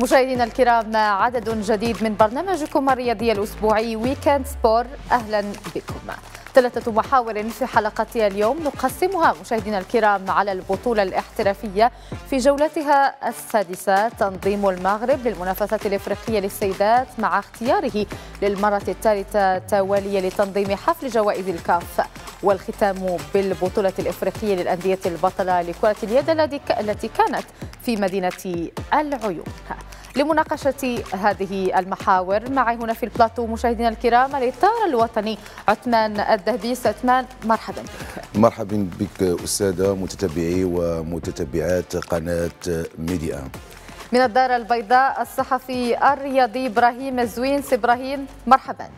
مشاهدينا الكرام عدد جديد من برنامجكم الرياضي الأسبوعي ويكند سبور أهلا بكم ثلاثة محاور في حلقة اليوم نقسمها مشاهدينا الكرام على البطولة الاحترافية في جولتها السادسة تنظيم المغرب للمنافسات الإفريقية للسيدات مع اختياره للمرة الثالثة توالية لتنظيم حفل جوائز الكاف والختام بالبطولة الإفريقية للأندية البطلة لكرة اليد التي كانت في مدينة العيون لمناقشة هذه المحاور معي هنا في البلاتو مشاهدينا الكرام الإطار الوطني عثمان الذهبي عثمان مرحبا بك مرحبا بك أستاذة متتبعي ومتتبعات قناة ميديا من الدار البيضاء الصحفي الرياضي إبراهيم زوين إبراهيم مرحبا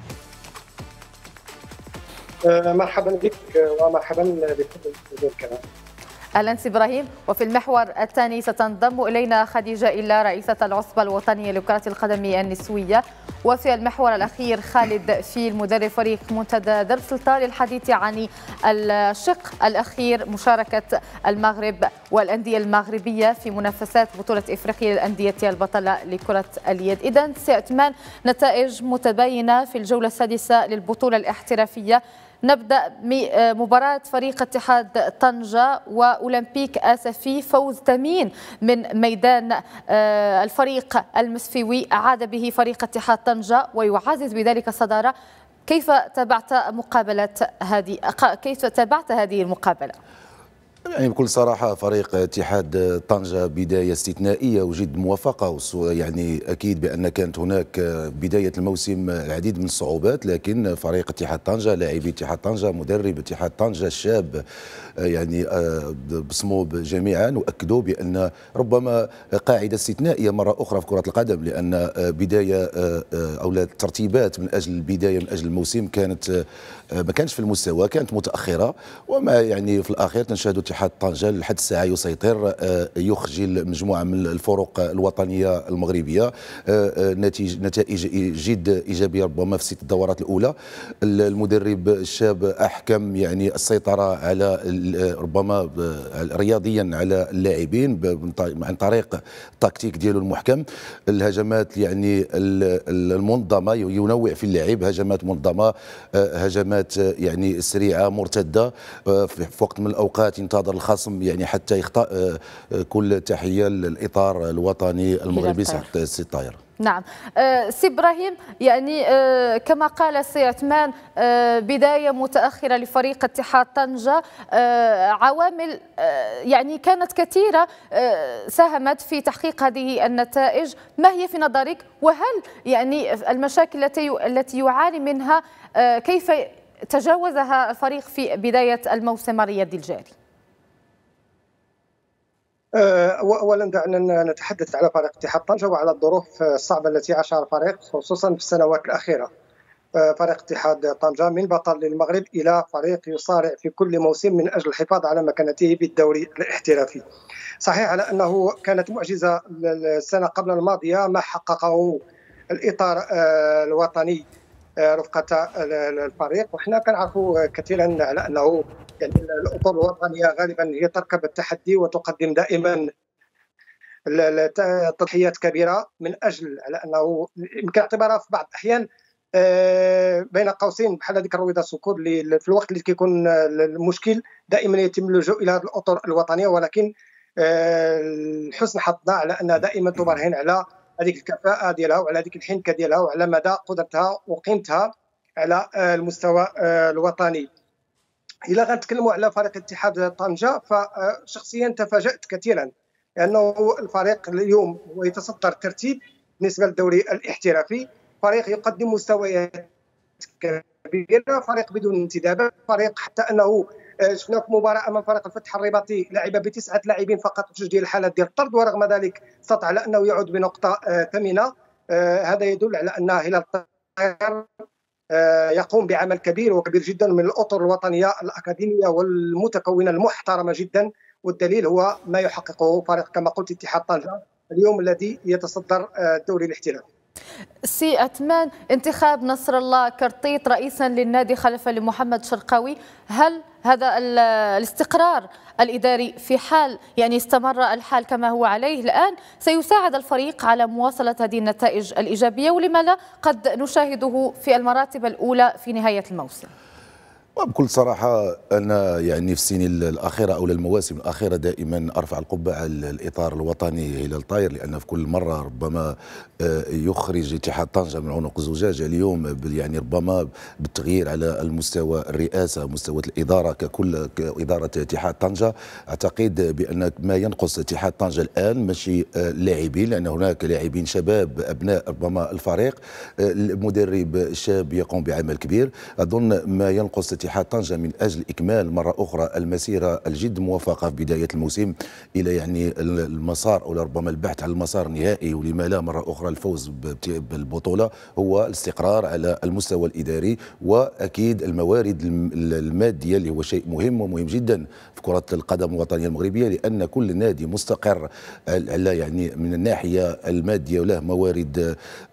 آه، مرحبا بك ومرحبا بكم الكرام سي ابراهيم وفي المحور الثاني ستنضم الينا خديجه إلا رئيسه العصبه الوطنيه لكره القدم النسويه وفي المحور الاخير خالد فيل مدرب فريق منتدى درب سلطان للحديث عن الشق الاخير مشاركه المغرب والانديه المغربيه في منافسات بطوله افريقيا للانديه البطله لكره اليد اذا سيتمان نتائج متباينه في الجوله السادسه للبطوله الاحترافيه نبدأ آه، مباراة فريق اتحاد طنجة وأولمبيك آسفي فوز ثمين من ميدان آه، الفريق المسفيوي عاد به فريق اتحاد طنجة ويعزز بذلك الصدارة كيف تابعت مقابلة هذه كيف تابعت هذه المقابلة؟ يعني بكل صراحه فريق اتحاد طنجه بدايه استثنائيه وجد موفقه يعني اكيد بان كانت هناك بدايه الموسم العديد من الصعوبات لكن فريق اتحاد طنجه لاعبي اتحاد طنجه مدرب اتحاد طنجه الشاب يعني آه، بصموب جميعا واكدوا بان ربما قاعده استثنائيه مره اخرى في كره القدم لان آه، بدايه آه، او الترتيبات من اجل البدايه من اجل الموسم كانت آه، ما كانش في المستوى كانت متاخره وما يعني في الاخير تنشهد اتحاد طنجه لحد الساعه يسيطر آه، يخجل مجموعه من الفرق الوطنيه المغربيه آه، نتيجه نتائج جد ايجابيه ربما في ست الدورات الاولى المدرب الشاب احكم يعني السيطره على ربما رياضيا على اللاعبين عن طريق التكتيك ديالو المحكم الهجمات يعني المنظمه ينوع في اللعب هجمات منظمه هجمات هجمات آه، يعني سريعه مرتده آه، في وقت من الاوقات ينتظر الخصم يعني حتى يخطا آه، كل تحيه للاطار الوطني المغربي سي طاير نعم سي ابراهيم يعني كما قال سي عثمان بدايه متاخره لفريق اتحاد طنجه عوامل يعني كانت كثيره ساهمت في تحقيق هذه النتائج ما هي في نظرك وهل يعني المشاكل التي التي يعاني منها كيف تجاوزها الفريق في بداية الموسم الرياضي الجاري؟ أه، اولا دعنا نتحدث على فريق اتحاد طنجه وعلى الظروف الصعبه التي عاشها الفريق خصوصا في السنوات الاخيره أه، فريق اتحاد طنجه من بطل للمغرب الى فريق يصارع في كل موسم من اجل الحفاظ على مكانته في الدوري الاحترافي. صحيح على انه كانت معجزه السنه قبل الماضيه ما حققه الاطار أه، الوطني رفقه الفريق وحنا كنعرفوا كثيرا على انه يعني الاطر الوطنيه غالبا هي تركب التحدي وتقدم دائما تضحيات كبيره من اجل على انه يمكن اعتبارها في بعض الاحيان آه، بين قوسين بحال هذيك الرويضه سكور اللي في الوقت اللي كيكون المشكل دائما يتم اللجوء الى هذه الاطر الوطنيه ولكن آه، لحسن حظنا على انها دائما تبرهن على هذيك الكفاءه ديالها وعلى هذيك الحنكه ديالها وعلى مدى قدرتها وقيمتها على آه، المستوى آه، الوطني الا غنتكلموا على فريق اتحاد طنجه فشخصيا آه، تفاجات كثيرا لانه الفريق اليوم هو يتصدر الترتيب بالنسبه للدوري الاحترافي فريق يقدم مستويات كبيره فريق بدون انتدابات فريق حتى انه آه، شفنا في مباراه امام فريق الفتح الرباطي لعب بتسعه لاعبين فقط جوج ديال الحالات ديال الطرد ورغم ذلك استطاع على انه يعود بنقطه آه، ثمينه آه، هذا يدل على ان هلال الطائر يقوم بعمل كبير وكبير جدا من الاطر الوطنيه الاكاديميه والمتكونه المحترمه جدا والدليل هو ما يحققه فريق كما قلت اتحاد طنجه اليوم الذي يتصدر الدوري الاحتلال سي أتمان انتخاب نصر الله كرطيط رئيسا للنادي خلفا لمحمد شرقاوي هل هذا الاستقرار الإداري في حال يعني استمر الحال كما هو عليه الآن سيساعد الفريق على مواصلة هذه النتائج الإيجابية ولما لا قد نشاهده في المراتب الأولى في نهاية الموسم وبكل صراحة أنا يعني في السنين الأخيرة أو المواسم الأخيرة دائما أرفع القبعة الإطار الوطني هلال طاير لأن في كل مرة ربما آه، يخرج اتحاد طنجة من عنق زجاجة اليوم يعني ربما بالتغيير على المستوى الرئاسة مستوى الإدارة ككل إدارة اتحاد طنجة أعتقد بأن ما ينقص اتحاد طنجة الآن ماشي اللاعبين آه، لأن هناك لاعبين شباب أبناء ربما الفريق آه، المدرب الشاب يقوم بعمل كبير أظن ما ينقص اتحاد طنجة من أجل إكمال مرة أخرى المسيرة الجد موفقة في بداية الموسم إلى يعني المسار أو ربما البحث على المسار النهائي ولما لا مرة أخرى الفوز بالبطولة هو الاستقرار على المستوى الإداري وأكيد الموارد المادية اللي هو شيء مهم ومهم جدا في كرة القدم الوطنية المغربية لأن كل نادي مستقر على يعني من الناحية المادية وله موارد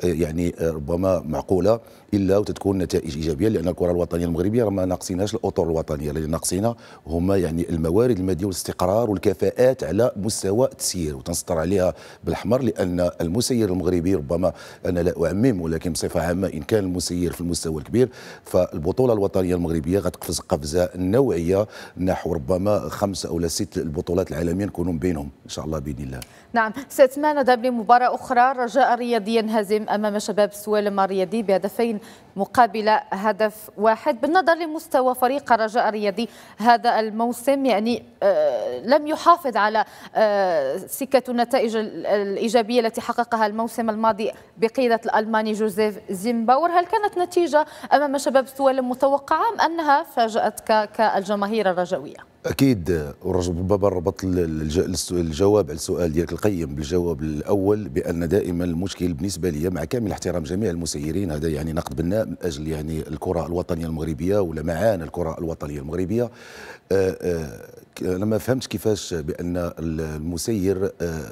آه، يعني آه، ربما معقولة الا وتتكون نتائج ايجابيه لان الكره الوطنيه المغربيه راه ما ناقصيناش الاطر الوطنيه اللي ناقصينا هما يعني الموارد الماديه والاستقرار والكفاءات على مستوى التسيير وتنسطر عليها بالاحمر لان المسير المغربي ربما انا لا اعمم ولكن بصفه عامه ان كان المسير في المستوى الكبير فالبطوله الوطنيه المغربيه غتقفز قفزه نوعيه نحو ربما خمسه او ست البطولات العالميه نكونوا بينهم ان شاء الله باذن الله نعم ستمان دبلي مباراة أخرى رجاء رياضي ينهزم أمام شباب سوالم الرياضي بهدفين مقابل هدف واحد بالنظر لمستوى فريق الرجاء الرياضي هذا الموسم يعني آه، لم يحافظ على آه، سكة النتائج الإيجابية التي حققها الموسم الماضي بقيادة الألماني جوزيف زيمباور هل كانت نتيجة أمام شباب سوال متوقعة أم أنها فاجأتك كالجماهير الرجوية؟ اكيد ربما ربط الجواب على السؤال ديالك القيم بالجواب الاول بان دائما المشكل بالنسبه لي مع كامل احترام جميع المسيرين هذا يعني نقد بناء من اجل يعني الكره الوطنيه المغربيه ولا الكره الوطنيه المغربيه آه، آه، لما فهمت كيفاش بان المسير آه،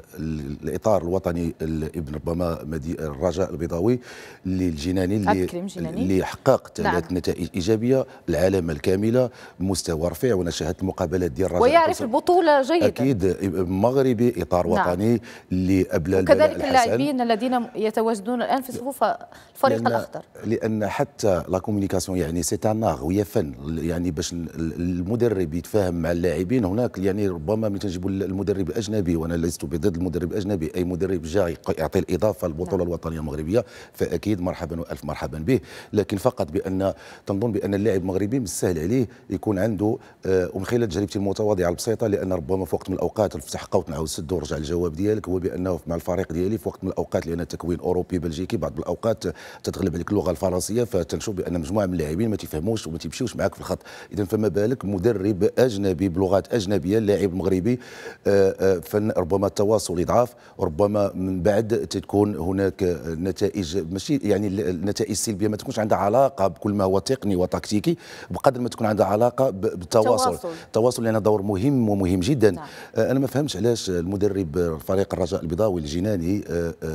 الاطار الوطني ابن ربما الرجاء البيضاوي اللي الجناني اللي, اللي حقق نعم. نتائج ايجابيه العلامه الكامله مستوى رفيع وانا شاهدت المقابلات ديال الرجاء ويعرف البطوله جيدا اكيد مغربي اطار نعم. وطني اللي ابلى وكذلك اللاعبين الذين يتواجدون الان في صفوف الفريق لأن الاخضر لان حتى لا كومونيكاسيون يعني سي ان هي فن يعني باش المدرب يتفاهم مع اللاعبين المدربين هناك يعني ربما من تجيب المدرب الاجنبي وانا لست بضد المدرب الاجنبي اي مدرب جاء يعطي الاضافه للبطوله نعم. الوطنيه المغربيه فاكيد مرحبا والف مرحبا به لكن فقط بان تنظن بان اللاعب المغربي من السهل عليه يكون عنده ومن آه، خلال تجربتي المتواضعه البسيطه لان ربما في وقت من الاوقات في قوت نعاود سد ورجع الجواب ديالك هو بانه مع الفريق ديالي في وقت من الاوقات لان التكوين اوروبي بلجيكي بعض الاوقات تتغلب عليك اللغه الفرنسيه فتنشوف بان مجموعه من اللاعبين ما تفهموش وما تيمشيوش معك في الخط اذا فما بالك مدرب اجنبي بلغه صفحات أجنبية اللاعب المغربي آه، آه، فربما التواصل يضعف ربما من بعد تكون هناك نتائج ماشي يعني النتائج السلبية ما تكونش عندها علاقة بكل ما هو تقني وتكتيكي بقدر ما تكون عندها علاقة بالتواصل التواصل لأن دور مهم ومهم جدا نعم. آه، أنا ما فهمتش علاش المدرب فريق الرجاء البيضاوي الجناني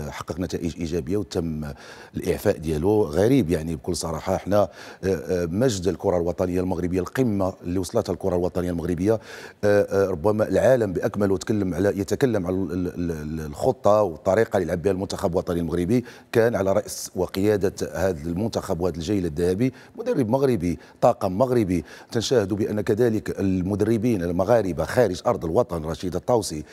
حقق نتائج إيجابية وتم الإعفاء ديالو غريب يعني بكل صراحة احنا مجد الكرة الوطنية المغربية القمة اللي وصلتها الكرة الوطنية المغربية آه، آه، ربما العالم باكمله يتكلم على يتكلم على الخطه والطريقه اللي لعب بها المنتخب الوطني المغربي كان على راس وقياده هذا المنتخب وهذا الجيل الذهبي مدرب مغربي طاقم مغربي تنشاهد بان كذلك المدربين المغاربه خارج ارض الوطن رشيد الطوسي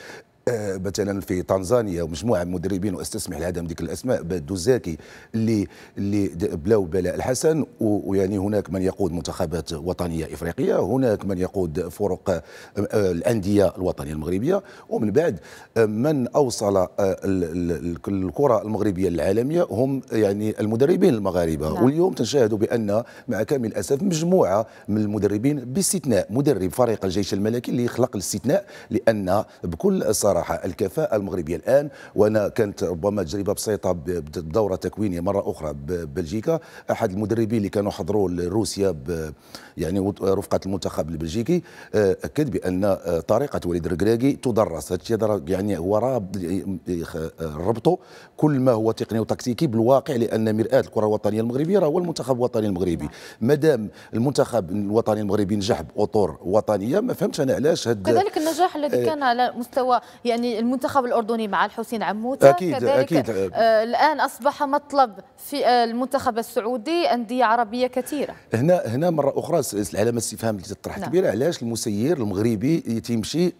آه، مثلا في تنزانيا ومجموعه من المدربين واستسمح لعدم ذكر الاسماء بدوزاكي اللي اللي بلاو بلاء الحسن ويعني هناك من يقود منتخبات وطنيه افريقيه هناك من يقود فرق آه، الانديه الوطنيه المغربيه ومن بعد آه، من اوصل الكره المغربيه العالميه هم يعني المدربين المغاربه نعم. واليوم تنشاهدوا بان مع كامل الاسف مجموعه من المدربين باستثناء مدرب فريق الجيش الملكي اللي خلق الاستثناء لان بكل صراحه صراحه الكفاءه المغربيه الان وانا كانت ربما تجربه بسيطه بدوره تكوينيه مره اخرى ببلجيكا احد المدربين اللي كانوا حضروا لروسيا يعني رفقه المنتخب البلجيكي آه، اكد بان آه، طريقه وليد الركراكي تدرس يعني هو آه، ربطه كل ما هو تقني وتكتيكي بالواقع لان مراه الكره الوطنيه المغربيه راه هو المنتخب الوطني المغربي مادام المنتخب الوطني المغربي نجح باطر وطنيه ما فهمتش انا علاش هاد كذلك النجاح الذي كان على مستوى يعني المنتخب الاردني مع الحسين عموته أكيد كذلك أكيد آه، الان اصبح مطلب في آه، المنتخب السعودي انديه عربيه كثيره هنا هنا مره اخرى العلامه الاستفهام اللي تطرح نعم. كبيره علاش المسير المغربي تيمشي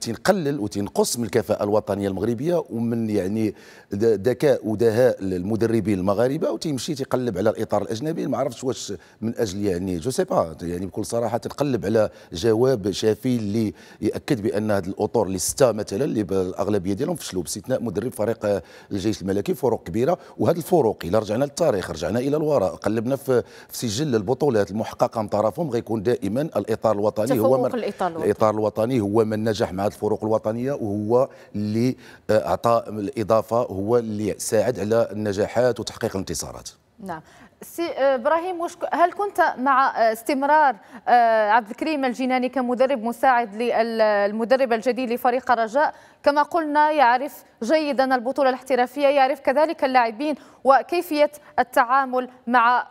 تنقلل وتنقص من الكفاءه الوطنيه المغربيه ومن يعني ذكاء ودهاء المدربين المغاربه وتيمشي تقلب على الاطار الاجنبي ما عرفتش واش من اجل يعني جو سي با يعني بكل صراحه تقلب على جواب شافي اللي ياكد بان هذه الاطر اللي سته مثلا اللي الاغلبيه ديالهم فشلوا باستثناء مدرب فريق الجيش الملكي فروق كبيره وهذه الفروق الى رجعنا للتاريخ رجعنا الى الوراء قلبنا في, في سجل البطولات المحققه من طرفهم غيكون دائما الاطار الوطني هو من الإطار الوطني. الاطار الوطني هو من نجح مع الفروق الوطنيه وهو اللي آه، اعطى الاضافه هو اللي ساعد على النجاحات وتحقيق الانتصارات نعم سي آه، ابراهيم وش هل كنت مع آه، استمرار آه، عبد الكريم الجناني كمدرب مساعد للمدرب الجديد لفريق الرجاء كما قلنا يعرف جيدا البطوله الاحترافيه يعرف كذلك اللاعبين وكيفيه التعامل مع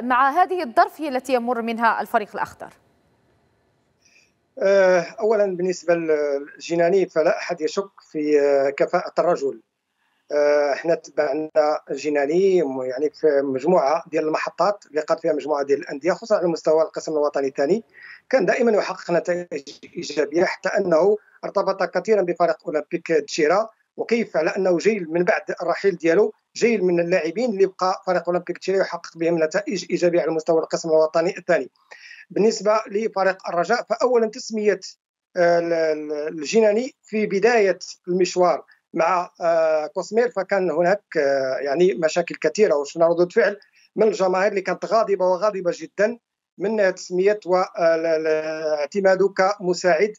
مع هذه الظرفيه التي يمر منها الفريق الاخضر اولا بالنسبه للجناني فلا احد يشك في كفاءه الرجل احنا آه، تبعنا جناني يعني في مجموعه ديال المحطات اللي قاد فيها مجموعه ديال الانديه خصوصا على مستوى القسم الوطني الثاني كان دائما يحقق نتائج ايجابيه حتى انه ارتبط كثيرا بفريق اولمبيك تشيرا وكيف على انه جيل من بعد الرحيل ديالو جيل من اللاعبين اللي بقى فريق اولمبيك تشيرا يحقق بهم نتائج ايجابيه على مستوى القسم الوطني الثاني بالنسبه لفريق الرجاء فاولا تسميه آه، الجناني في بدايه المشوار مع كوسمير آه، فكان هناك آه، يعني مشاكل كثيره وشفنا ردود فعل من الجماهير اللي كانت غاضبه وغاضبه جدا من تسميه واعتماده آه، كمساعد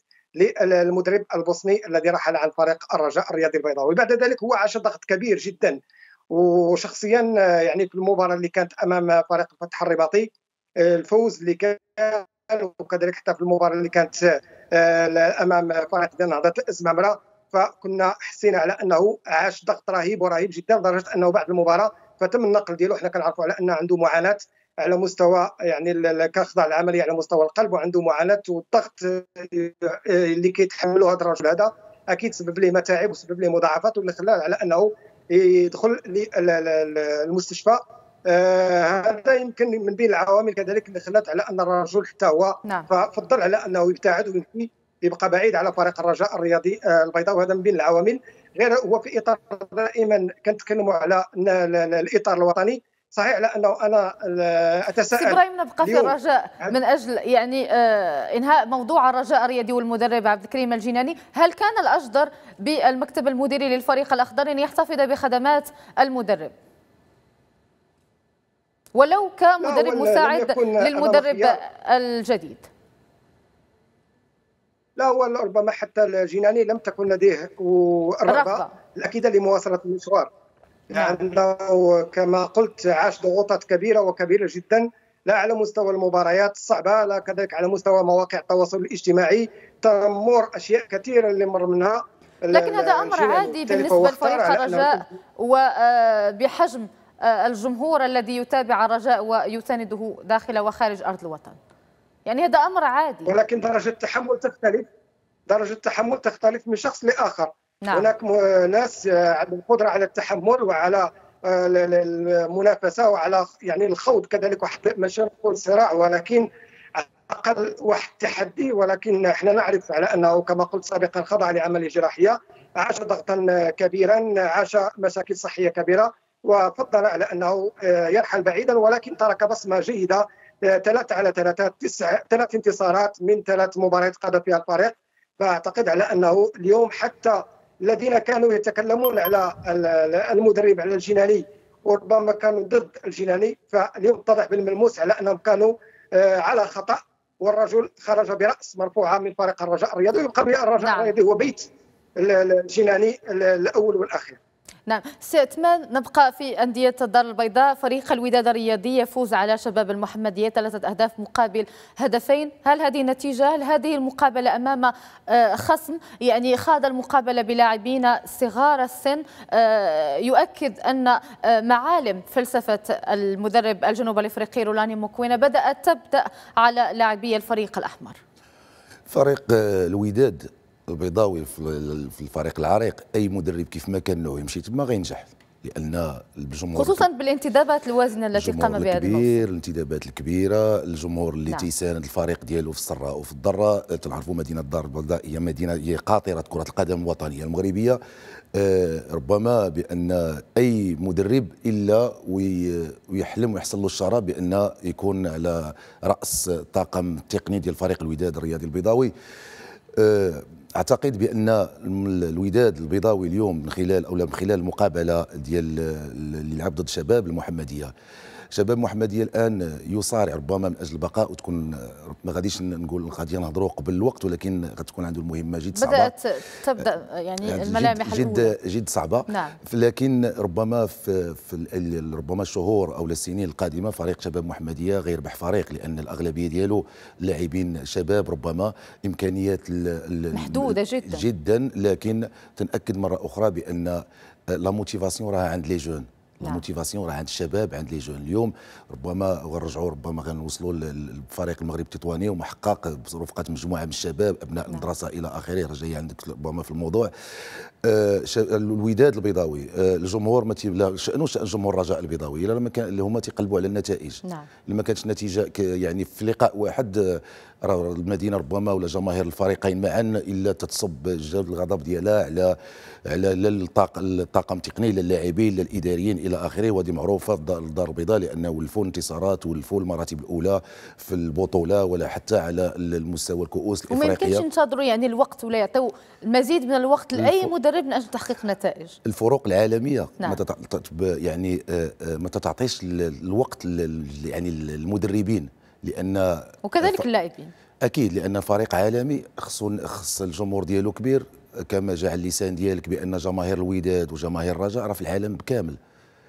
للمدرب البوسني الذي رحل عن فريق الرجاء الرياضي البيضاوي بعد ذلك هو عاش ضغط كبير جدا وشخصيا يعني في المباراه اللي كانت امام فريق الفتح الرباطي الفوز اللي كان وكذلك حتى في المباراه اللي كانت امام فريق نهضه الازمامره فكنا حسينا على انه عاش ضغط رهيب ورهيب جدا لدرجه انه بعد المباراه فتم النقل ديالو حنا كنعرفوا على انه عنده معاناه على مستوى يعني كخضع العملية على مستوى القلب وعنده معاناه والضغط اللي كيتحمله هذا الرجل هذا اكيد سبب ليه متاعب وسبب ليه مضاعفات واللي خلاه على انه يدخل للمستشفى آه هذا يمكن من بين العوامل كذلك اللي خلات على ان الرجل حتى هو نعم. ففضل على انه يبتعد ويمشي يبقى بعيد على فريق الرجاء الرياضي آه، البيضاء وهذا من بين العوامل غير هو في اطار دائما كنتكلموا على الاطار الوطني صحيح لانه انا آه، اتساءل سي ابراهيم نبقى في الرجاء من اجل يعني آه، انهاء موضوع الرجاء الرياضي والمدرب عبد الكريم الجناني، هل كان الاجدر بالمكتب المديري للفريق الاخضر ان يحتفظ بخدمات المدرب؟ ولو كمدرب مساعد للمدرب الجديد لا هو ربما حتى الجناني لم تكن لديه الرغبه الاكيده لمواصله المشوار نعم. لانه يعني كما قلت عاش ضغوطات كبيره وكبيره جدا لا على مستوى المباريات الصعبه لا كذلك على مستوى مواقع التواصل الاجتماعي تمر اشياء كثيره اللي مر منها لكن هذا امر عادي بالنسبه لفريق الرجاء وبحجم آه، آه، الجمهور الذي يتابع الرجاء ويسانده داخل وخارج ارض الوطن يعني هذا امر عادي ولكن درجه التحمل تختلف درجه التحمل تختلف من شخص لاخر نعم. هناك ناس آه، عندهم قدره على التحمل وعلى آه، المنافسه وعلى يعني الخوض كذلك واحد ماشي نقول صراع ولكن اقل واحد التحدي ولكن احنا نعرف على انه كما قلت سابقا خضع لعمليه جراحيه عاش ضغطا آه، كبيرا عاش مشاكل صحيه كبيره وفضل على انه يرحل بعيدا ولكن ترك بصمه جيده ثلاثة على ثلاثة تسع ثلاث انتصارات من ثلاث مباريات قاد فيها الفريق فأعتقد على أنه اليوم حتى الذين كانوا يتكلمون على المدرب على الجناني وربما كانوا ضد الجناني فاليوم اتضح بالملموس على أنهم كانوا آه، على خطأ والرجل خرج براس مرفوعه من فريق الرجاء الرياضي ويبقى الرجاء نعم. الرياضي هو بيت الجناني الاول والاخير نعم سي عثمان نبقى في أندية الدار البيضاء فريق الوداد الرياضي يفوز على شباب المحمدية ثلاثة أهداف مقابل هدفين هل هذه نتيجة هل هذه المقابلة أمام آه، خصم يعني خاض المقابلة بلاعبين صغار السن آه، يؤكد أن آه، معالم فلسفة المدرب الجنوب الإفريقي رولاني موكوينا بدأت تبدأ على لاعبي الفريق الأحمر فريق الوداد البيضاوي في الفريق العريق اي مدرب كيف ما كان له يمشي تما غينجح لان الجمهور خصوصا بالانتدابات الوازنه التي قام بها الكبير الانتدابات الكبيره الجمهور اللي نعم. تيساند الفريق ديالو في السراء وفي الضراء أه، تنعرفوا مدينه الدار البيضاء هي مدينه هي قاطره كره القدم الوطنيه المغربيه آه ربما بان اي مدرب الا ويحلم ويحصل له الشرف بان يكون على راس الطاقم التقني ديال فريق الوداد الرياضي البيضاوي آه اعتقد بان الوداد البيضاوي اليوم من خلال او من خلال المقابله ديال اللي لعب ضد الشباب المحمديه شباب محمديه الان يصارع ربما من اجل البقاء وتكون ما غاديش نقول غادي نهضروا قبل الوقت ولكن غتكون عنده المهمه جد صعبه بدات تبدا يعني آه، الملامح جد الأولى. جد صعبه نعم. لكن ربما في, في ربما الشهور او السنين القادمه فريق شباب محمديه غيربح فريق لان الاغلبيه ديالو لاعبين شباب ربما امكانيات محدوده جدا جدا لكن تنأكد مره اخرى بان لا موتيفاسيون راها عند لي جون الموتيفاسيون راه عند الشباب عند لي جون اليوم ربما غنرجعوا ربما غنوصلوا للفريق المغرب التطواني ومحقق برفقه مجموعه من الشباب ابناء المدرسه الى اخره راه جاي عندك ربما في الموضوع آه الوداد البيضاوي آه الجمهور ما لا شانه شان جمهور الرجاء البيضاوي الا لما كان اللي هما تيقلبوا على النتائج نعم. لما كانت النتيجه يعني في لقاء واحد آه، المدينه ربما ولا جماهير الفريقين معا الا تتصب جلد الغضب ديالها على على الطاقم التقني للاعبين للاداريين الى اخره وهذه معروفه في الدار البيضاء لانه ولفوا الانتصارات ولفوا المراتب الاولى في البطوله ولا حتى على المستوى الكؤوس الافريقيه وما يمكنش ينتظروا يعني الوقت ولا يعطوا المزيد من الوقت لاي الف... مدرب من اجل تحقيق نتائج الفروق العالميه نعم. يعني، آه، آه، ما يعني ما تعطيش الوقت يعني المدربين لان وكذلك اللاعبين اكيد لان فريق عالمي خصو خص الجمهور ديالو كبير كما جاء على اللسان ديالك بان جماهير الوداد وجماهير الرجاء راه في العالم كامل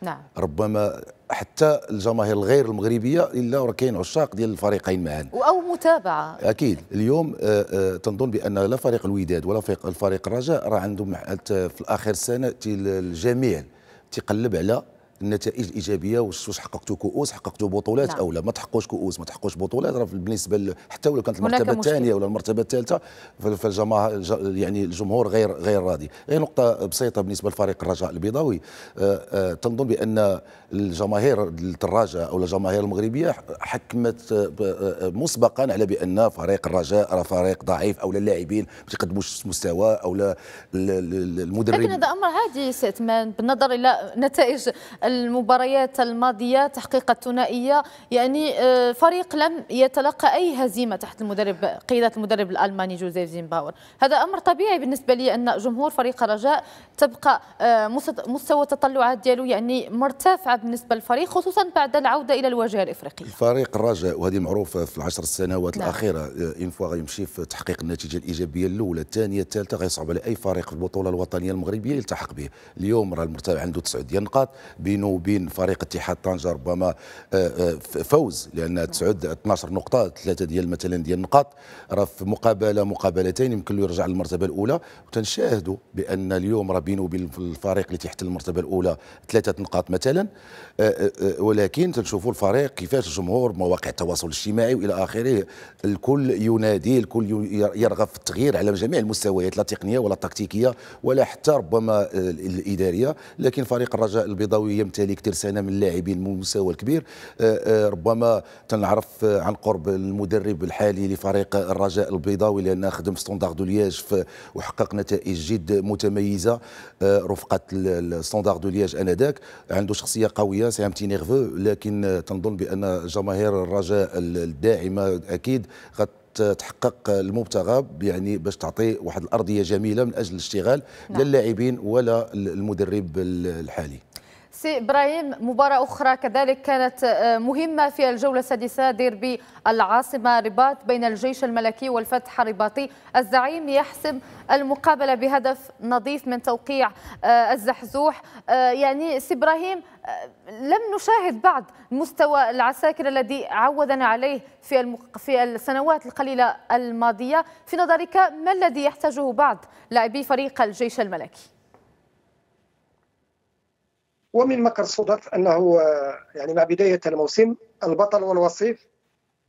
نعم ربما حتى الجماهير الغير المغربيه الا راه كاين عشاق ديال الفريقين معا او متابعه اكيد اليوم آه، آه، تنظن بان لا فريق الوداد ولا فريق الفريق الرجاء راه عندهم في اخر السنه الجميع تيقلب على النتائج الايجابيه واش حققتوا كؤوس حققتوا بطولات لا. نعم. او لا ما تحققوش كؤوس ما تحققوش بطولات راه بالنسبه حتى ولو كانت المرتبه الثانيه ولا المرتبه الثالثه فالجماهير يعني الجمهور غير غير راضي غير نقطه بسيطه بالنسبه لفريق الرجاء البيضاوي آه، آه، تنظن بان الجماهير الرجاء او الجماهير المغربيه حكمت آه، مسبقا على بان فريق الرجاء راه فريق ضعيف او اللاعبين ما تيقدموش مستوى او المدرب لكن هذا امر عادي سيتمان بالنظر الى نتائج المباريات الماضية تحقيق الثنائية يعني آه، فريق لم يتلقى أي هزيمة تحت المدرب قيادة المدرب الألماني جوزيف زيمباور هذا أمر طبيعي بالنسبة لي أن جمهور فريق الرجاء تبقى آه، مستوى التطلعات ديالو يعني مرتفعة بالنسبة للفريق خصوصا بعد العودة إلى الواجهة الإفريقية فريق الرجاء وهذه معروفة في العشر السنوات نعم. الأخيرة آه، إن فوا غيمشي في تحقيق النتيجة الإيجابية الأولى الثانية الثالثة غيصعب على أي فريق في البطولة الوطنية المغربية يلتحق به اليوم راه المرتفع عنده تسع ديال النقاط بينه وبين فريق اتحاد طنجه ربما آه، آه، فوز لان تسعود 12 نقطه ثلاثه ديال مثلا ديال النقاط راه في مقابله مقابلتين يمكن له يرجع للمرتبه الاولى وتنشاهدوا بان اليوم راه بينه وبين الفريق اللي تحت المرتبه الاولى ثلاثه نقاط مثلا آه، ولكن تنشوفوا الفريق كيفاش الجمهور مواقع التواصل الاجتماعي والى اخره الكل ينادي الكل يرغب في التغيير على جميع المستويات لا تقنيه ولا تكتيكيه ولا حتى ربما الاداريه لكن فريق الرجاء البيضاوي كيمتلي ترسانه من اللاعبين المستوى الكبير آه، آه، ربما تنعرف عن قرب المدرب الحالي لفريق الرجاء البيضاوي لان خدم ستوندار دو لياج وحقق نتائج جد متميزه آه، رفقه ستوندار دو لياج انذاك عنده شخصيه قويه سي امتي نيرفو لكن تنظن بان جماهير الرجاء الداعمه اكيد غت تحقق المبتغى يعني باش تعطي واحد الارضيه جميله من اجل الاشتغال نعم. لا اللاعبين ولا المدرب الحالي سي إبراهيم مباراة أخرى كذلك كانت آه، مهمة في الجولة السادسة ديربي العاصمة رباط بين الجيش الملكي والفتح الرباطي الزعيم يحسم المقابلة بهدف نظيف من توقيع آه، الزحزوح آه، يعني سي إبراهيم لم نشاهد بعد مستوى العساكر الذي عودنا عليه في في السنوات القليلة الماضية في نظرك ما الذي يحتاجه بعض لاعبي فريق الجيش الملكي؟ ومن مكر صدف انه آه، يعني مع بدايه الموسم البطل والوصيف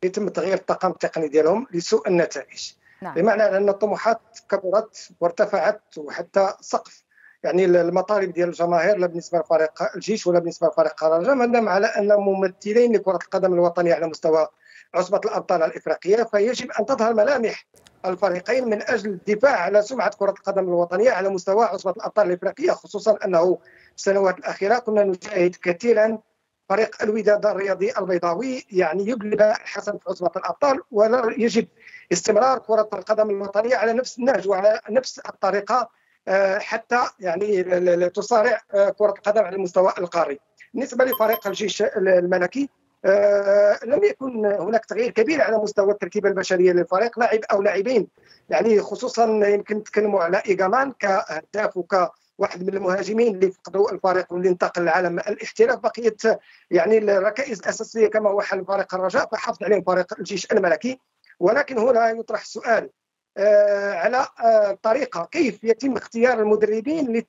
يتم تغيير الطاقم التقني ديالهم لسوء النتائج نعم. بمعنى ان الطموحات كبرت وارتفعت وحتى سقف يعني المطالب ديال الجماهير لا بالنسبه لفريق الجيش ولا بالنسبه لفريق الرجاء مادام على ان ممثلين لكره القدم الوطنيه على مستوى عصبه الابطال الافريقيه فيجب ان تظهر ملامح الفريقين من اجل الدفاع على سمعه كره القدم الوطنيه على مستوى عصبه الابطال الافريقيه خصوصا انه السنوات الاخيره كنا نشاهد كثيرا فريق الوداد الرياضي البيضاوي يعني يقلب حسن في عصبه الابطال ولا يجب استمرار كره القدم الوطنيه على نفس النهج وعلى نفس الطريقه آه، حتى يعني تصارع آه، كره القدم على المستوى القاري. بالنسبه لفريق الجيش الملكي آه، لم يكن هناك تغيير كبير على مستوى التركيبه البشريه للفريق لاعب او لاعبين يعني خصوصا يمكن نتكلموا على ايجامان كهداف وك واحد من المهاجمين اللي فقدوا الفريق واللي انتقل لعالم الاحتراف بقيت يعني الركائز الاساسيه كما هو حال فريق الرجاء فحافظ عليهم فريق الجيش الملكي ولكن هنا يطرح السؤال آه على آه طريقه كيف يتم اختيار المدربين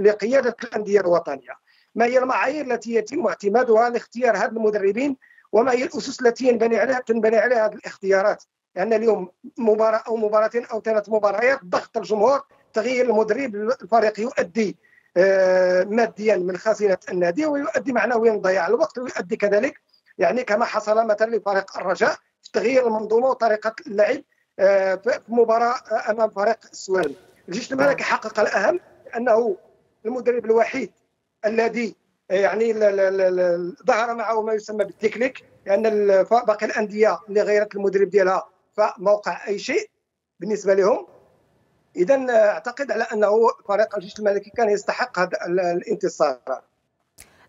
لقياده الانديه الوطنيه ما هي المعايير التي يتم اعتمادها لاختيار هذا المدربين وما هي الاسس التي ينبني عليها تنبني عليها هذه الاختيارات لان يعني اليوم مباراه او مباراتين او ثلاث مباريات ضغط الجمهور تغيير المدرب الفريق يؤدي آه، ماديا من خزينه النادي ويؤدي معنويا ضياع الوقت ويؤدي كذلك يعني كما حصل مثلا لفريق الرجاء في تغيير المنظومه وطريقه اللعب آه، في مباراه آه، امام فريق السواني الجيش الملكي حقق الاهم انه المدرب الوحيد الذي آه، يعني ظهر معه ما يسمى بالتكنيك لان يعني باقي الانديه اللي غيرت المدرب ديالها فموقع اي شيء بالنسبه لهم اذا آه، اعتقد على انه فريق الجيش الملكي كان يستحق هذا الانتصار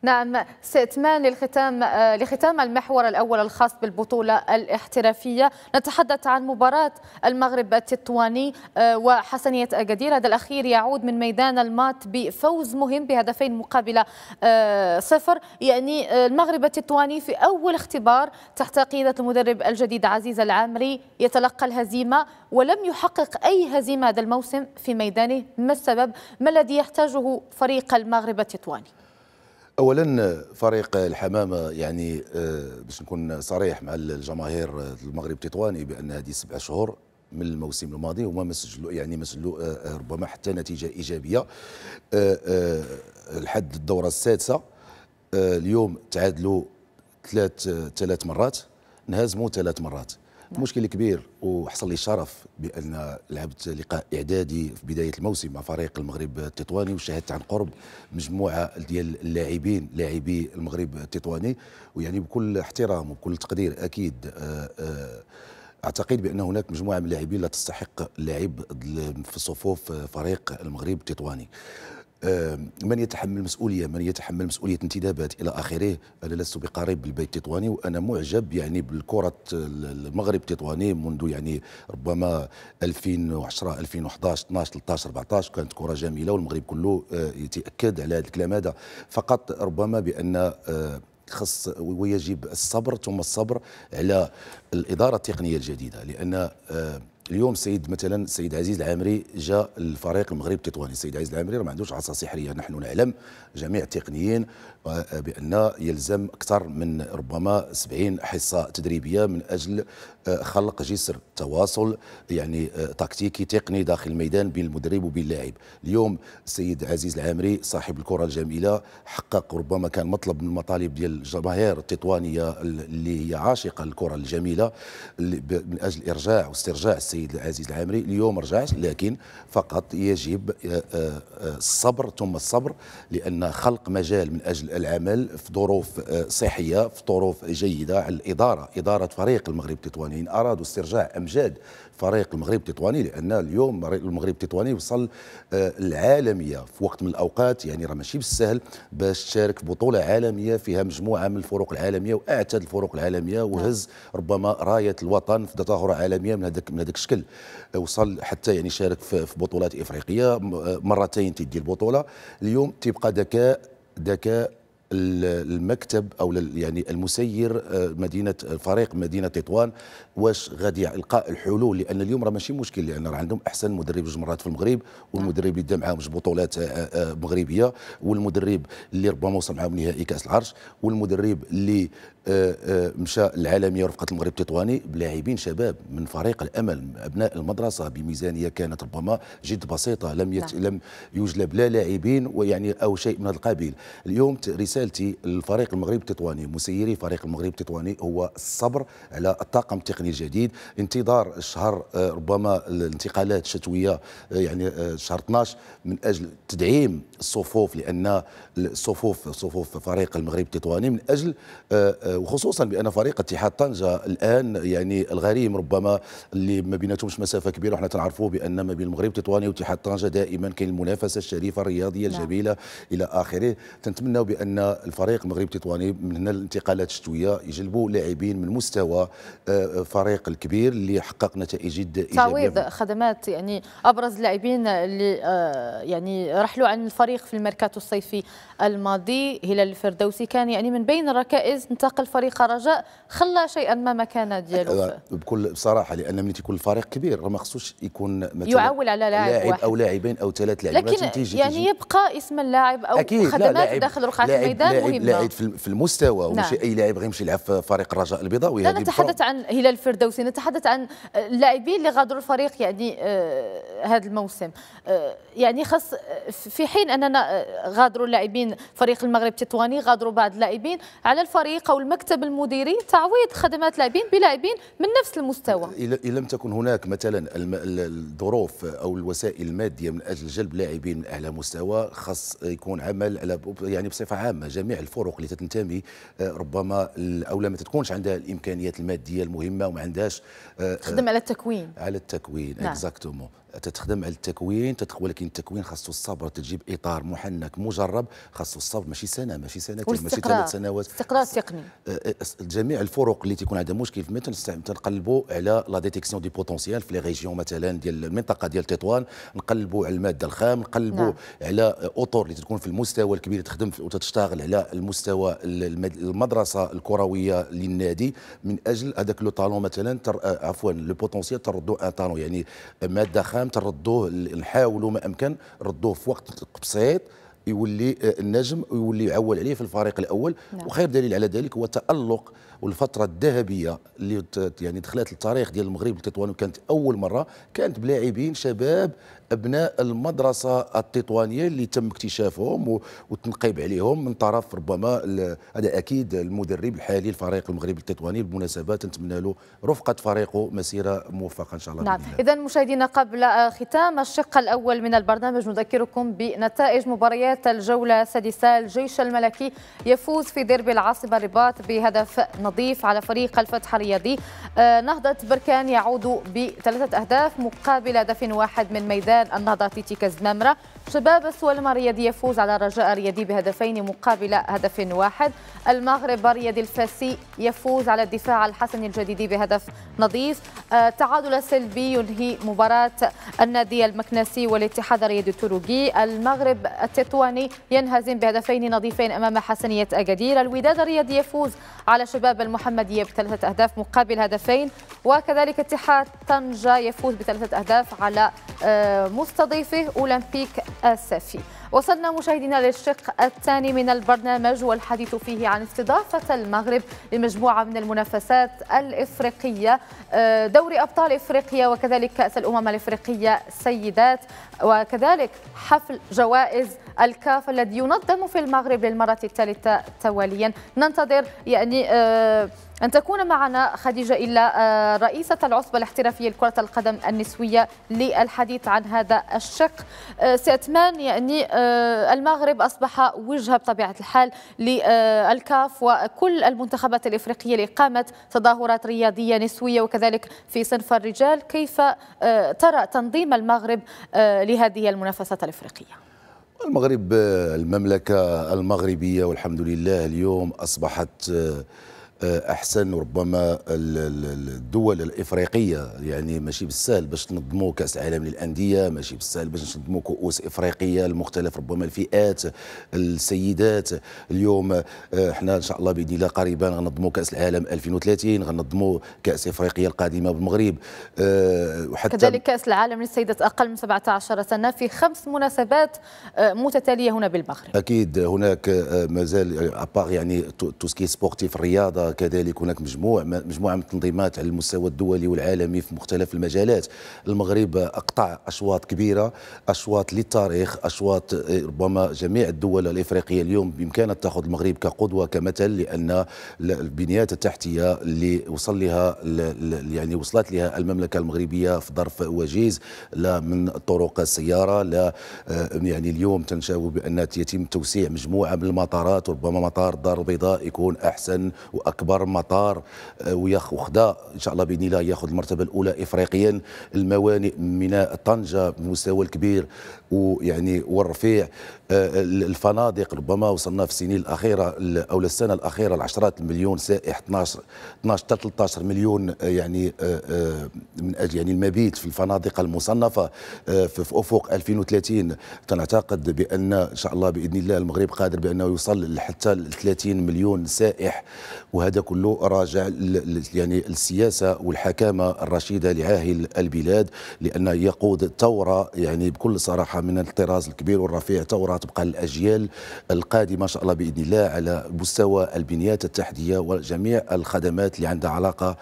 نعم سيتمان للختام آه، لختام المحور الاول الخاص بالبطوله الاحترافيه نتحدث عن مباراه المغرب التطواني آه، وحسنيه اكادير هذا الاخير يعود من ميدان المات بفوز مهم بهدفين مقابل آه، صفر يعني المغرب التطواني في اول اختبار تحت قياده المدرب الجديد عزيز العامري يتلقى الهزيمه ولم يحقق اي هزيمه هذا الموسم في ميدانه ما السبب ما الذي يحتاجه فريق المغرب التطواني اولا فريق الحمامه يعني آه، باش نكون صريح مع الجماهير المغرب التطواني بان هذه سبع شهور من الموسم الماضي هما ما سجلوا يعني ما سجلوا آه، آه، ربما حتى نتيجه ايجابيه لحد الدوره السادسه اليوم تعادلوا ثلاث ثلاث مرات نهزموا ثلاث مرات نعم. مشكل كبير وحصل لي الشرف بان لعبت لقاء اعدادي في بدايه الموسم مع فريق المغرب التطواني وشاهدت عن قرب مجموعه ديال اللاعبين لاعبي المغرب التطواني ويعني بكل احترام وبكل تقدير اكيد آه، آه، اعتقد بان هناك مجموعه من اللاعبين لا تستحق اللعب في صفوف فريق المغرب التطواني من يتحمل مسؤوليه من يتحمل مسؤوليه انتدابات الى اخره انا لست بقريب بالبيت التطواني وانا معجب يعني بالكره المغرب التطواني منذ يعني ربما 2010 2011 12 13 14 كانت كره جميله والمغرب كله آه، يتاكد على هذا الكلام هذا فقط ربما بان آه، خص ويجب الصبر ثم الصبر على الاداره التقنيه الجديده لان آه، اليوم السيد مثلا السيد عزيز العامري جاء الفريق المغرب التطواني السيد عزيز العامري ما عندوش عصا سحريه نحن نعلم جميع التقنيين بان يلزم اكثر من ربما 70 حصه تدريبيه من اجل آه، خلق جسر تواصل يعني آه، تكتيكي تقني داخل الميدان بين المدرب وبين اللاعب اليوم السيد عزيز العامري صاحب الكره الجميله حقق ربما كان مطلب من المطالب ديال الجماهير التطوانيه اللي هي عاشقه الكره الجميله من اجل ارجاع واسترجاع السيد السيد العزيز العامري اليوم رجعت لكن فقط يجب آه، آه، آه، الصبر ثم الصبر لأن خلق مجال من أجل العمل في ظروف صحية في ظروف جيدة على الإدارة إدارة فريق المغرب التطوانيين أرادوا استرجاع أمجاد فريق المغرب التطواني لان اليوم المغرب التطواني وصل العالميه آه، في وقت من الاوقات يعني راه ماشي بالسهل باش تشارك بطوله عالميه فيها مجموعه من الفرق العالميه واعتاد الفرق العالميه نعم. وهز ربما رايه الوطن في تظاهره عالميه من هذاك من هذاك الشكل آه، وصل حتى يعني شارك في بطولات افريقيه آه، مرتين تدي البطوله اليوم تبقى ذكاء ذكاء المكتب او يعني المسير آه، مدينه آه، فريق مدينه تطوان واش غادي القاء الحلول لان اليوم راه ماشي مشكل لان راه عندهم احسن مدرب جوج مرات في المغرب والمدرب اللي دا معاهم بطولات آه، مغربيه والمدرب اللي ربما وصل معاهم نهائي كاس العرش والمدرب اللي مشى العالميه رفقه المغرب التطواني بلاعبين شباب من فريق الامل ابناء المدرسه بميزانيه كانت ربما جد بسيطه لم يت... نعم. لم يجلب لا لاعبين ويعني او شيء من هذا القبيل اليوم رسالتي للفريق المغرب التطواني مسيري فريق المغرب التطواني هو الصبر على الطاقم التقني الجديد انتظار الشهر آه، ربما الانتقالات الشتويه آه، يعني آه، شهر 12 من اجل تدعيم الصفوف لان الصفوف صفوف فريق المغرب التطواني من اجل وخصوصا بان فريق اتحاد طنجه الان يعني الغريم ربما اللي ما بيناتهمش مسافه كبيره وحنا تنعرفوا بان ما بين المغرب التطواني واتحاد طنجه دائما كاين المنافسه الشريفه الرياضيه نعم. الجميله لا. الى اخره تنتمناو بان الفريق المغرب التطواني من هنا الانتقالات الشتويه يجلبوا لاعبين من مستوى آه، فريق الكبير اللي حقق نتائج جد ايجابيه تعويض خدمات يعني ابرز اللاعبين اللي آه، يعني رحلوا عن الفريق في الميركاتو الصيفي الماضي هلال الفردوسي كان يعني من بين الركائز انتقل الفريق رجاء خلى شيئا ما مكان ديالو أه، بكل بصراحه لان ملي تيكون الفريق كبير راه ما خصوش يكون مثلا يعول على لاعب, لاعب واحد. او لاعبين او ثلاث لاعبين لكن تيجي يعني تيجي. يبقى اسم اللاعب او أكيد خدمات لا لاعب داخل رقعه الميدان لاعب مهمه لاعب في المستوى نعم. ماشي اي لاعب غيمشي يلعب في فريق الرجاء البيضاوي لا نتحدث عن هلال الفردوسي نتحدث عن اللاعبين اللي غادروا الفريق يعني آه هذا الموسم آه يعني خاص آه، في حين اننا آه، غادروا اللاعبين فريق المغرب تطواني غادروا بعض اللاعبين على الفريق او المكتب المكتب المديري تعويض خدمات لاعبين بلاعبين من نفس المستوى إذا لم تكن هناك مثلا الظروف أو الوسائل المادية من أجل جلب لاعبين من أعلى مستوى خاص يكون عمل على يعني بصفة عامة جميع الفرق اللي تنتمي آه، ربما أو ما تكونش عندها الإمكانيات المادية المهمة وما عندهاش آه، تخدم على التكوين على التكوين نعم. اكزاكتومون تتخدم على التكوين ولكن التكوين خاصو الصبر تجيب اطار محنك مجرب خاصو الصبر ماشي سنه ماشي سنتين ماشي ثلاث سنوات استقرار تقني جميع الفرق اللي تيكون عندها مشكل في مثلا تنقلبوا على لا ديتيكسيون دي بوتونسيال في لي ريجيون مثلا ديال المنطقه ديال تطوان نقلبوا على الماده الخام نقلبوا نعم. على اطر اللي تكون في المستوى الكبير تخدم وتشتغل على المستوى المدرسه الكرويه للنادي من اجل هذاك لو طالون مثلا آه، عفوا لو بوتونسيال تردو ان طالون يعني ماده خام الحام تردوه نحاولوا ما امكن ردوه في وقت بسيط يولي آه، النجم ويولي يعول عليه في الفريق الاول نعم. وخير دليل على ذلك هو تالق والفتره الذهبيه اللي يعني دخلت التاريخ ديال المغرب لتطوان وكانت اول مره كانت بلاعبين شباب ابناء المدرسه التطوانيه اللي تم اكتشافهم والتنقيب عليهم من طرف ربما هذا اكيد المدرب الحالي الفريق المغربي التطواني بالمناسبه تنتمنى له رفقه فريقه مسيره موفقه ان شاء الله نعم اذا مشاهدينا قبل ختام الشق الاول من البرنامج نذكركم بنتائج مباريات الجوله السادسه الجيش الملكي يفوز في ديربي العاصمه الرباط بهدف نظيف على فريق الفتح الرياضي آه، نهضه بركان يعود بثلاثه اهداف مقابل هدف واحد من ميدان البلدان النهضة في تيتيكا الزمامرة شباب السوالما الرياضي يفوز على رجاء الرياضي بهدفين مقابل هدف واحد المغرب الرياضي الفاسي يفوز على الدفاع الحسن الجديدي بهدف نظيف آه، تعادل سلبي ينهي مباراة النادي المكناسي والاتحاد الرياضي التركي المغرب التطواني ينهزم بهدفين نظيفين أمام حسنية أكادير الوداد الرياضي يفوز على شباب المحمدية بثلاثة أهداف مقابل هدفين وكذلك اتحاد طنجة يفوز بثلاثة أهداف على آه، مستضيفه أولمبيك السافي وصلنا مشاهدينا للشق الثاني من البرنامج والحديث فيه عن استضافة المغرب لمجموعة من المنافسات الإفريقية آه، دوري أبطال إفريقيا وكذلك كأس الأمم الإفريقية سيدات وكذلك حفل جوائز الكاف الذي ينظم في المغرب للمرة الثالثة تواليا ننتظر يعني آه، أن تكون معنا خديجة إلا آه، رئيسة العصبة الاحترافية لكرة القدم النسوية للحديث عن هذا الشق آه، سيتمان يعني المغرب أصبح وجهة بطبيعة الحال للكاف وكل المنتخبات الإفريقية لإقامة تظاهرات رياضية نسوية وكذلك في صنف الرجال كيف ترى تنظيم المغرب لهذه المنافسات الإفريقية؟ المغرب آه، المملكة المغربية والحمد لله اليوم أصبحت آه، احسن ربما الدول الافريقيه يعني ماشي بالسهل باش تنظموا كاس العالم للانديه ماشي بالسهل باش تنظموا كؤوس افريقيه المختلف ربما الفئات السيدات اليوم احنا آه، ان شاء الله باذن الله قريبا غنظموا كاس العالم 2030 غنظموا كاس افريقيا القادمه بالمغرب آه، وحتى كذلك كاس العالم للسيدات اقل من 17 سنه في خمس مناسبات آه، متتاليه هنا بالمغرب اكيد هناك مازال ابار يعني تو سكي سبورتيف الرياضه كذلك هناك مجموع مجموعه من التنظيمات على المستوى الدولي والعالمي في مختلف المجالات المغرب اقطع اشواط كبيره اشواط للتاريخ اشواط آه، ربما جميع الدول الافريقيه اليوم بامكانها تاخذ المغرب كقدوه كمثل لان البنيات التحتيه اللي وصل لها يعني وصلت لها المملكه المغربيه في ظرف وجيز لا من طرق السياره لا آه، يعني اليوم تنشاو بان يتم توسيع مجموعه من المطارات وربما مطار الدار البيضاء يكون احسن واكثر اكبر مطار آه، وخدا ان شاء الله باذن الله ياخذ المرتبه الاولى افريقيا الموانئ ميناء طنجه بمستوى الكبير ويعني والرفيع آه، الفنادق ربما وصلنا في السنين الاخيره او السنه الاخيره العشرات المليون سائح 12 12 13 مليون آه، يعني من اجل يعني المبيت في الفنادق المصنفه في افق 2030 تنعتقد بان ان شاء الله باذن الله المغرب قادر بانه يوصل حتى 30 مليون سائح وهذا وهذا كله راجع يعني السياسه والحكامه الرشيده لعاهل البلاد لانه يقود ثوره يعني بكل صراحه من الطراز الكبير والرفيع ثوره تبقى الاجيال القادمه ان شاء الله باذن الله على مستوى البنيات التحتيه وجميع الخدمات اللي عندها علاقه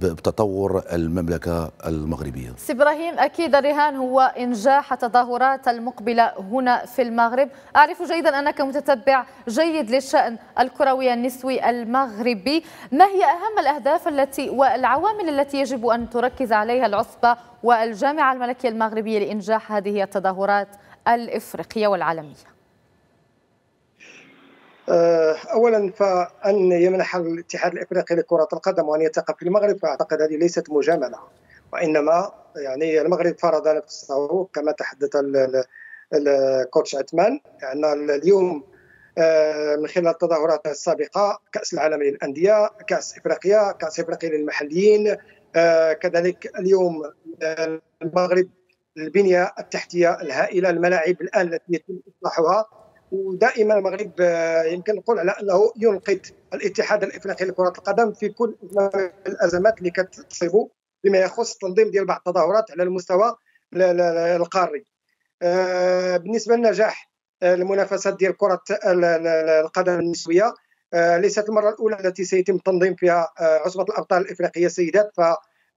بتطور المملكه المغربيه. سي ابراهيم اكيد الرهان هو انجاح التظاهرات المقبله هنا في المغرب، اعرف جيدا انك متتبع جيد للشان الكروي النسوي المغربي الليبي ما هي أهم الأهداف التي والعوامل التي يجب أن تركز عليها العصبة والجامعة الملكية المغربية لإنجاح هذه التظاهرات الإفريقية والعالمية آه، اولا فان يمنح الاتحاد الافريقي لكره القدم وان يتقف في المغرب فاعتقد هذه ليست مجامله وانما يعني المغرب فرض نفسه كما تحدث الكوتش عثمان يعني اليوم آه، من خلال التظاهرات السابقه كاس العالم للانديه كاس افريقيا كاس افريقيا للمحليين آه، كذلك اليوم آه، المغرب البنيه التحتيه الهائله الملاعب الان التي يتم اصلاحها ودائما المغرب يمكن نقول على انه ينقذ الاتحاد الافريقي لكره القدم في كل الازمات اللي كتصيبه بما يخص تنظيم ديال بعض التظاهرات على المستوى القاري بالنسبه للنجاح المنافسات آه، ديال كره القدم النسويه آه، ليست المره الاولى التي سيتم تنظيم فيها آه، عصبه الابطال الافريقيه السيدات ف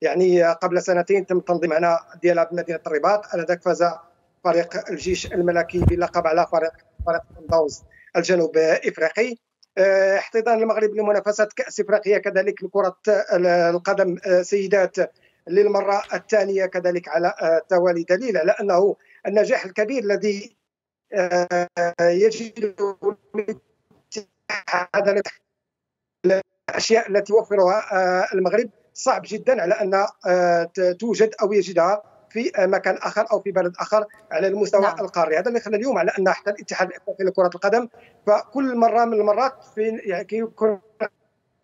يعني قبل سنتين تم تنظيم هنا ديالها بمدينه الرباط انذاك فاز فريق الجيش الملكي باللقب على فريق فريق داوز الجنوب افريقي احتضان المغرب لمنافسة كاس افريقيا كذلك لكره القدم سيدات للمره الثانيه كذلك على التوالي دليل على انه النجاح الكبير الذي آه، يجد هذا الاشياء التي يوفرها آه، المغرب صعب جدا على ان آه، توجد او يجدها في مكان اخر او في بلد اخر على المستوى نعم. القاري هذا اللي خلى اليوم على ان حتى الاتحاد الافريقي لكره القدم فكل مره من المرات في يعني كيكون